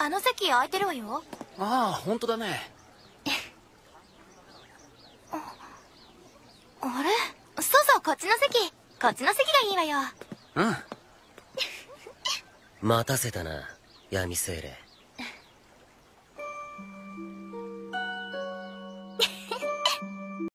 あの席空いてるわよああ本当だねああれそうそうこっちの席こっちの席がいいわようん待たせたな闇精霊